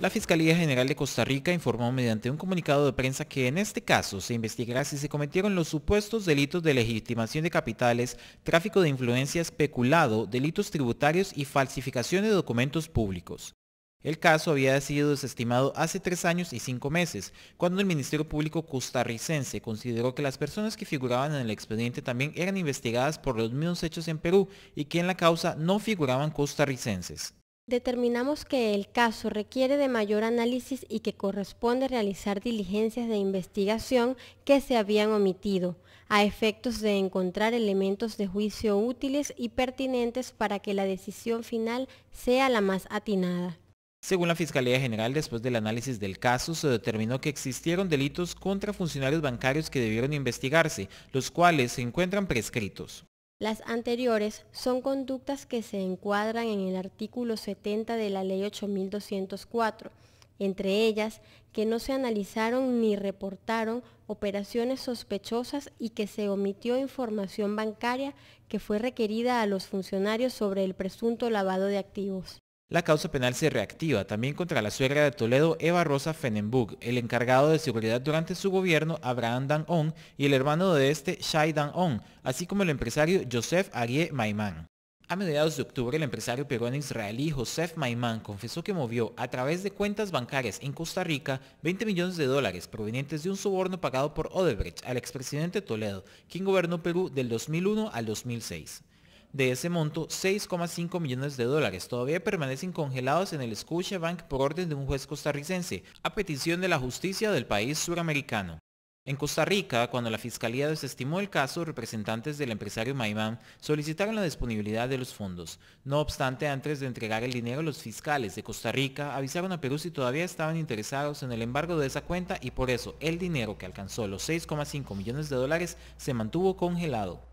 La Fiscalía General de Costa Rica informó mediante un comunicado de prensa que en este caso se investigará si se cometieron los supuestos delitos de legitimación de capitales, tráfico de influencia especulado, delitos tributarios y falsificación de documentos públicos. El caso había sido desestimado hace tres años y cinco meses, cuando el Ministerio Público costarricense consideró que las personas que figuraban en el expediente también eran investigadas por los mismos hechos en Perú y que en la causa no figuraban costarricenses. Determinamos que el caso requiere de mayor análisis y que corresponde realizar diligencias de investigación que se habían omitido, a efectos de encontrar elementos de juicio útiles y pertinentes para que la decisión final sea la más atinada. Según la Fiscalía General, después del análisis del caso, se determinó que existieron delitos contra funcionarios bancarios que debieron investigarse, los cuales se encuentran prescritos. Las anteriores son conductas que se encuadran en el artículo 70 de la Ley 8204, entre ellas que no se analizaron ni reportaron operaciones sospechosas y que se omitió información bancaria que fue requerida a los funcionarios sobre el presunto lavado de activos. La causa penal se reactiva también contra la suegra de Toledo, Eva Rosa Fenenburg, el encargado de seguridad durante su gobierno, Abraham Dan-On, y el hermano de este, Shai dan así como el empresario Joseph Arié Maimán. A mediados de octubre, el empresario peruano israelí Joseph Maimán confesó que movió a través de cuentas bancarias en Costa Rica 20 millones de dólares provenientes de un soborno pagado por Odebrecht al expresidente Toledo, quien gobernó Perú del 2001 al 2006 de ese monto 6,5 millones de dólares. Todavía permanecen congelados en el Bank por orden de un juez costarricense, a petición de la justicia del país suramericano. En Costa Rica, cuando la Fiscalía desestimó el caso, representantes del empresario Maimán solicitaron la disponibilidad de los fondos. No obstante, antes de entregar el dinero, los fiscales de Costa Rica avisaron a Perú si todavía estaban interesados en el embargo de esa cuenta y por eso el dinero que alcanzó los 6,5 millones de dólares se mantuvo congelado.